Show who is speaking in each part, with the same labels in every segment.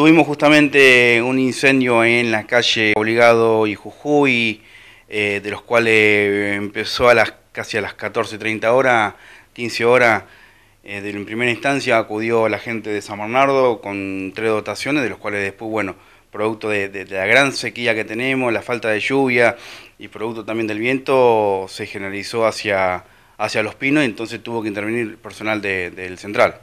Speaker 1: Tuvimos justamente un incendio en la calle Obligado y Jujuy, eh, de los cuales empezó a las, casi a las 14.30 horas, 15 horas. de en primera instancia acudió la gente de San Bernardo con tres dotaciones, de los cuales después, bueno, producto de, la gran sequía que tenemos, la falta de lluvia y producto también del viento, se generalizó hacia, hacia los pinos y entonces tuvo que intervenir personal del central.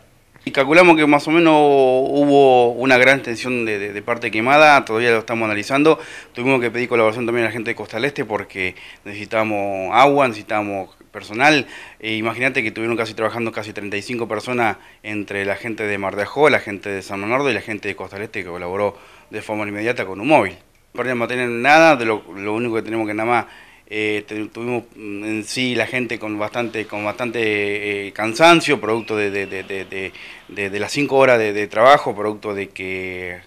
Speaker 1: Y calculamos que más o menos hubo una gran tensión de, parte quemada, todavía lo estamos analizando. Tuvimos que pedir colaboración también a la gente de Costa Este porque necesitamos agua, necesitamos personal. Eh, imagínate que tuvieron casi trabajando casi 35 personas entre la gente de Mar de Ajó, la gente de San Leonardo y la gente de Costa Este que colaboró de forma inmediata con un móvil. No perdíamos tener nada, lo único que tenemos que nada más este, tuvimos mm, en sí la gente con bastante, con bastante eh, cansancio, producto de, las 5 horas de, trabajo, producto de que eh,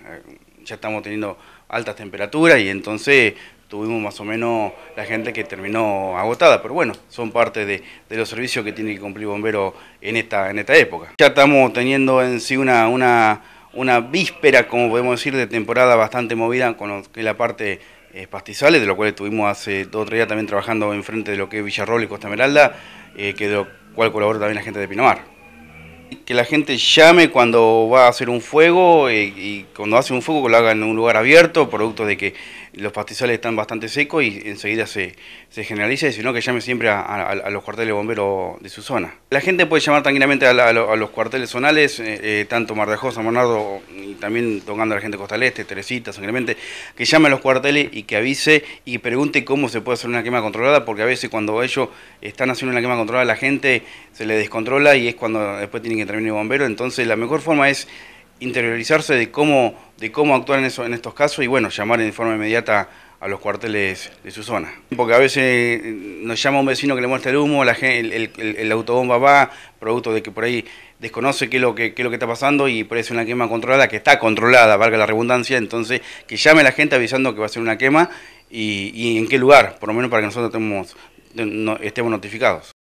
Speaker 1: ya estamos teniendo altas temperaturas y entonces tuvimos más o menos la gente que terminó agotada, pero bueno, son parte de, los servicios que tiene que cumplir bomberos en esta, en esta época. Ya estamos teniendo en sí una, una, una víspera, como podemos decir, de temporada bastante movida con la parte eh, pastizales, de lo cual estuvimos hace dos o tres días también trabajando enfrente de lo que es Villarroble y Costa Esmeralda, eh, de lo cual colaboró también la gente de Pinamar que la gente llame cuando va a hacer un fuego eh, y, cuando hace un fuego que lo haga en un lugar abierto, producto de que los pastizales están bastante secos y enseguida se, se generaliza, sino que llame siempre a, los cuarteles bomberos de su zona. La gente puede llamar tranquilamente a, los cuarteles zonales, eh, eh Mar tanto Mardejosa, San Bernardo y también tocando a la gente de Costal Este, Teresita, tranquilamente, que llame a los cuarteles y que avise y pregunte cómo se puede hacer una quema controlada, porque a veces cuando ellos están haciendo una quema controlada, la gente se le descontrola y es cuando después tienen que terminar ni bombero, entonces la mejor forma es interiorizarse de cómo, de cómo actuar en, eso, en estos casos y bueno, llamar de forma inmediata a los cuarteles de su zona. Porque a veces eh, nos llama un vecino que le muestra el humo, la, el, autobomba va, producto de que por ahí desconoce qué es lo que, lo que está pasando y parece una quema controlada, que está controlada, valga la redundancia, entonces que llame a la gente avisando que va a ser una quema y, en qué lugar, por lo menos para que nosotros estemos notificados.